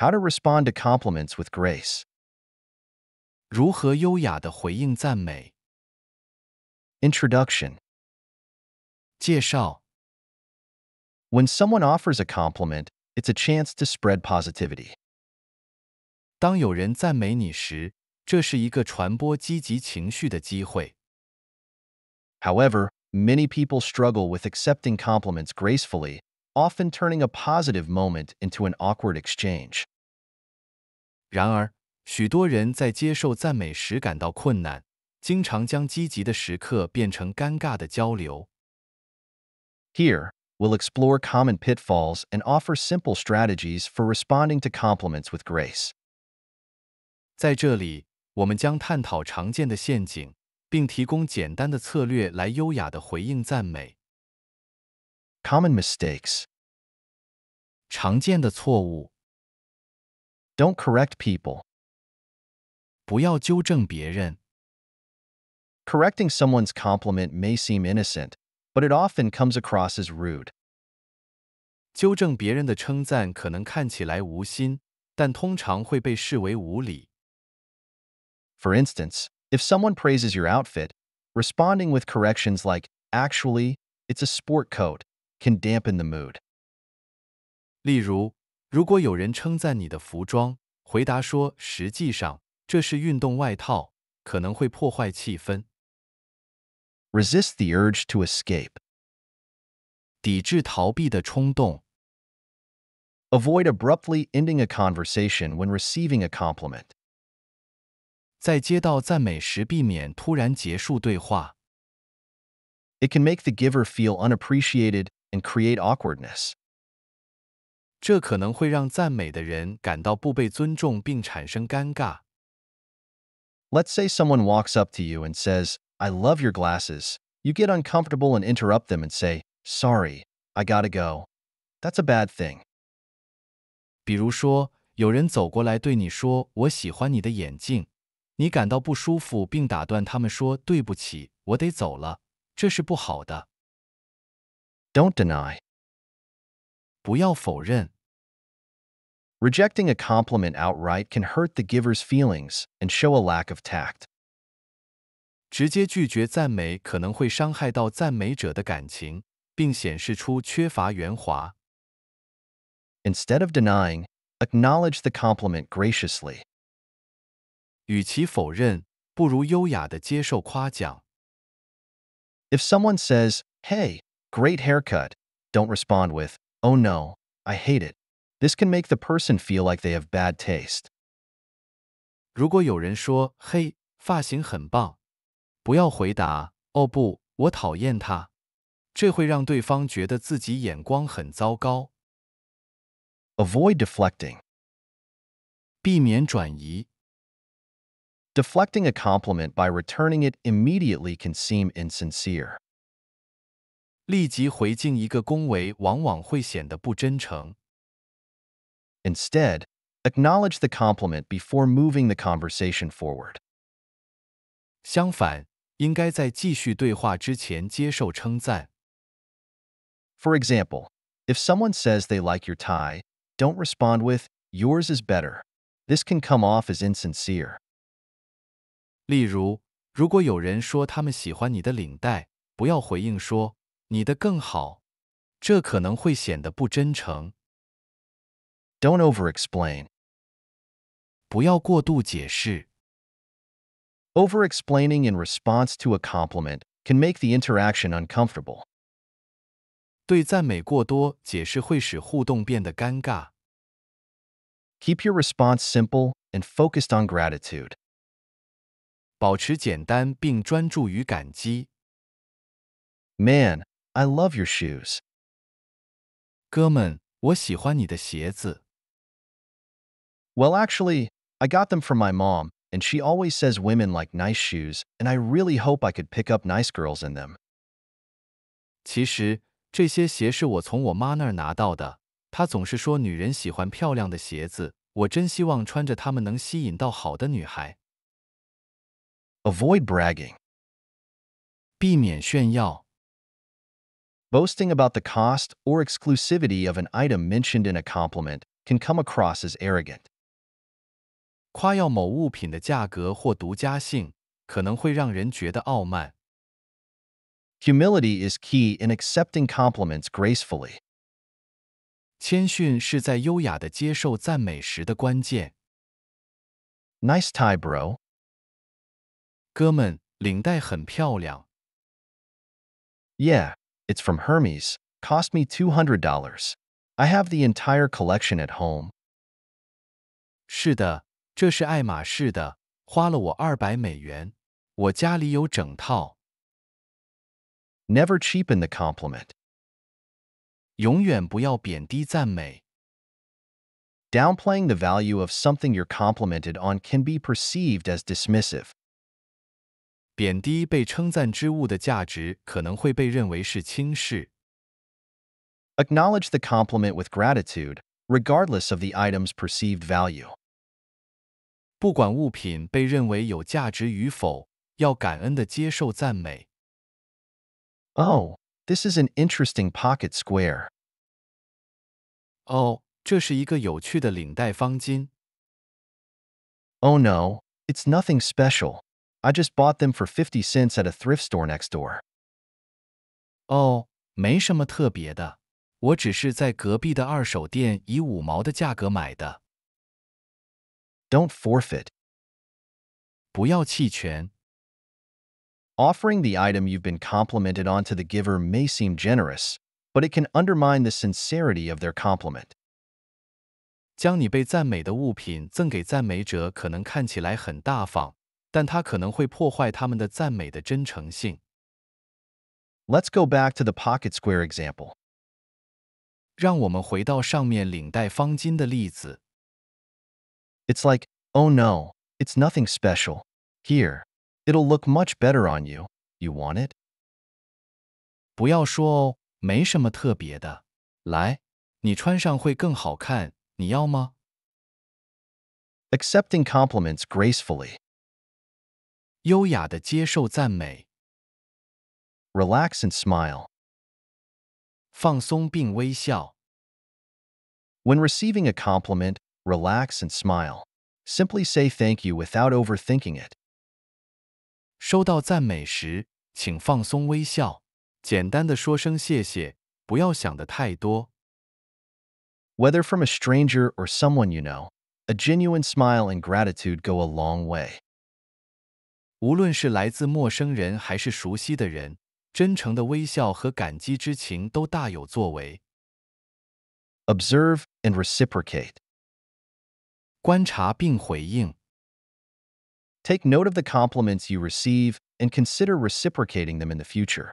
How to respond to compliments with grace. Introduction. 介绍 When someone offers a compliment, it's a chance to spread positivity. However, many people struggle with accepting compliments gracefully, often turning a positive moment into an awkward exchange. 然而，许多人在接受赞美时感到困难，经常将积极的时刻变成尴尬的交流。Here, we'll explore common pitfalls and offer simple strategies for responding to compliments with grace. 在这里，我们将探讨常见的陷阱，并提供简单的策略来优雅地回应赞美。Common mistakes，常见的错误。don't correct people. Correcting someone's compliment may seem innocent, but it often comes across as rude. For instance, if someone praises your outfit, responding with corrections like, actually, it's a sport coat, can dampen the mood. 例如,如果有人称赞你的服装，回答说实际上这是运动外套，可能会破坏气氛。Resist the urge to escape. 抵制逃避的冲动。Avoid abruptly ending a conversation when receiving a compliment. 在接到赞美时，避免突然结束对话。It can make the giver feel unappreciated and create awkwardness. 这可能会让赞美的人感到不被尊重并产生尴尬。Let's say someone walks up to you and says, I love your glasses. You get uncomfortable and interrupt them and say, Sorry, I gotta go. That's a bad thing. 比如说，有人走过来对你说：“我喜欢你的眼镜。”你感到不舒服，并打断他们说：“对不起，我得走了。”这是不好的。Don't deny. 不要否认。Rejecting a compliment outright can hurt the giver's feelings and show a lack of tact. 直接拒绝赞美可能会伤害到赞美者的感情，并显示出缺乏圆滑。Instead of denying, acknowledge the compliment graciously. 与其否认，不如优雅地接受夸奖。If someone says, "Hey, great haircut," don't respond with, "Oh no, I hate it." This can make the person feel like they have bad taste. 如果有人说“嘿，发型很棒”，不要回答“哦不，我讨厌他”，这会让对方觉得自己眼光很糟糕。Avoid deflecting. deflecting. a compliment by returning it immediately can seem insincere. 立即回敬一个恭维往往会显得不真诚。Instead, acknowledge the compliment before moving the conversation forward. For example, if someone says they like your tie, don't respond with, yours is better. This can come off as insincere. 例如，如果有人说他们喜欢你的领带，不要回应说“你的更好”，这可能会显得不真诚。don't over-explain. Overexplaining explaining in response to a compliment can make the interaction uncomfortable. Keep your response simple and focused on gratitude. Man, I love your shoes. 哥们，我喜欢你的鞋子。well, actually, I got them from my mom, and she always says women like nice shoes, and I really hope I could pick up nice girls in them. Avoid bragging. 避免炫耀。Boasting about the cost or exclusivity of an item mentioned in a compliment can come across as arrogant. 夸耀某物品的价格或独家性，可能会让人觉得傲慢。Humility is key in accepting compliments gracefully. 谦逊是在优雅的接受赞美时的关键。Nice tie, bro. 哥们，领带很漂亮。Yeah, it's from Hermes. Cost me $200. I have the entire collection at home. 是的，这是爱马仕的，花了我二百美元。我家里有整套。Never cheapen the compliment. the value of something you're complimented on can be perceived as dismissive. the compliment with gratitude, regardless of the item's perceived value. 不管物品被认为有价值与否，要感恩的接受赞美。Oh, this is an interesting pocket square. 哦，这是一个有趣的领带方巾。Oh oh, no, it's nothing special. I just bought them for 50 cents at a thrift store next door. 哦，没什么特别的，我只是在隔壁的二手店以五毛的价格买的。Oh, don't forfeit. 不要弃权. Offering the item you've been complimented on to the giver may seem generous, but it can undermine the sincerity of their compliment. 将你被赞美的物品赠给赞美者，可能看起来很大方，但它可能会破坏他们的赞美的真诚性。Let's go back to the pocket square example. 让我们回到上面领带方巾的例子。it's like, oh no, it's nothing special. Here, it'll look much better on you. You want it? Accepting compliments gracefully. Relax and smile. When receiving a compliment, relax, and smile. Simply say thank you without overthinking it. Whether from a stranger or someone you know, a genuine smile and gratitude go a long way. 无论是来自陌生人还是熟悉的人，真诚的微笑和感激之情都大有作为。Observe and reciprocate. Take note of the compliments you receive and consider reciprocating them in the future.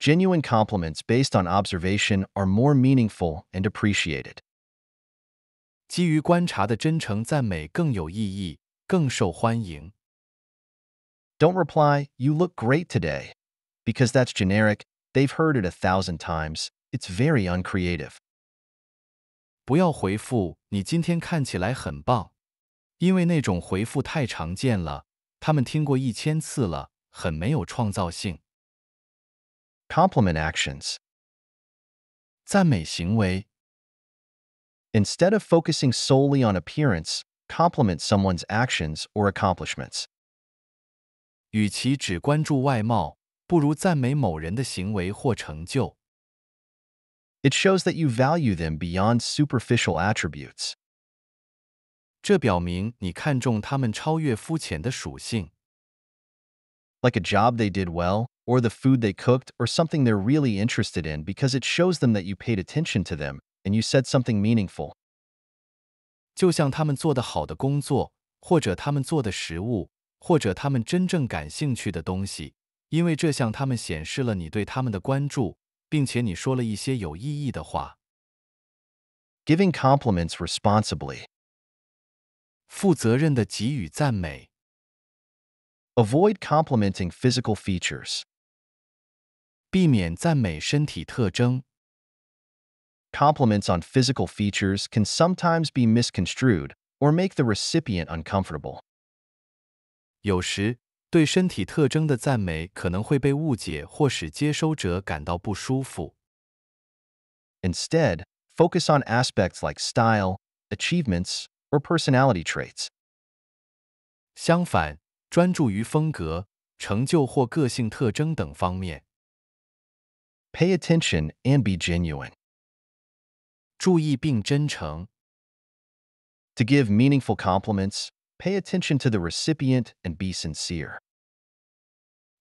Genuine compliments based on observation are more meaningful and appreciated. 基于观察的真诚赞美更有意义，更受欢迎. not reply, you look great today, because that's generic They've heard it a thousand times. It's very uncreative. 不要回复你今天看起来很棒，因为那种回复太常见了，他们听过一千次了，很没有创造性。Compliment actions. 赞美行为 Instead of focusing solely on appearance, compliment someone's actions or accomplishments. 与其只关注外貌，不如赞美某人的行为或成就。It shows that you value them beyond superficial attributes. 这表明你看重他们超越肤浅的属性。Like a job they did well, or the food they cooked, or something they're really interested in because it shows them that you paid attention to them and you said something meaningful. 就像他们做的好的工作，或者他们做的食物，或者他们真正感兴趣的东西。因为这向他们显示了你对他们的关注，并且你说了一些有意义的话。Giving compliments responsibly，负责任的给予赞美。Avoid complimenting physical features，避免赞美身体特征。Compliments on physical features can sometimes be misconstrued or make the recipient uncomfortable. 有时对身体特征的赞美可能会被误解或使接收者感到不舒服。Instead, focus on aspects like style, achievements, or personality traits. 相反，专注于风格、成就或个性特征等方面。Pay attention and be genuine. 注意并真诚。To give meaningful compliments, pay attention to the recipient and be sincere.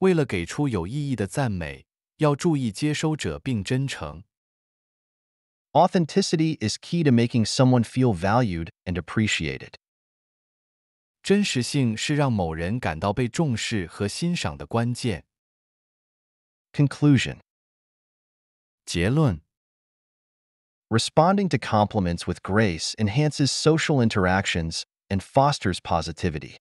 为了给出有意义的赞美，要注意接收者并真诚。Authenticity is key to making someone feel valued and appreciated. 真实性是让某人感到被重视和欣赏的关键。Conclusion 结论 Responding to compliments with grace enhances social interactions and fosters positivity.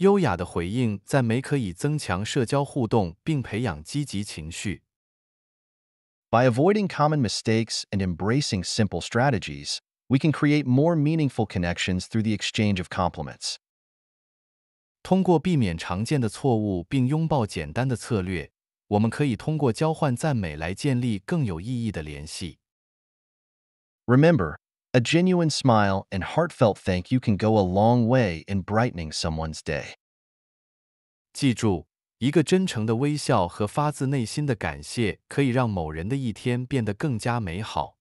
优雅的回应赞美可以增强社交互动并培养积极情绪。By avoiding common mistakes and embracing simple strategies, we can create more meaningful connections through the exchange of compliments. 通过避免常见的错误并拥抱简单的策略，我们可以通过交换赞美来建立更有意义的联系。Remember, a genuine smile and heartfelt thank you can go a long way in brightening someone's day. 记住，一个真诚的微笑和发自内心的感谢，可以让某人的一天变得更加美好。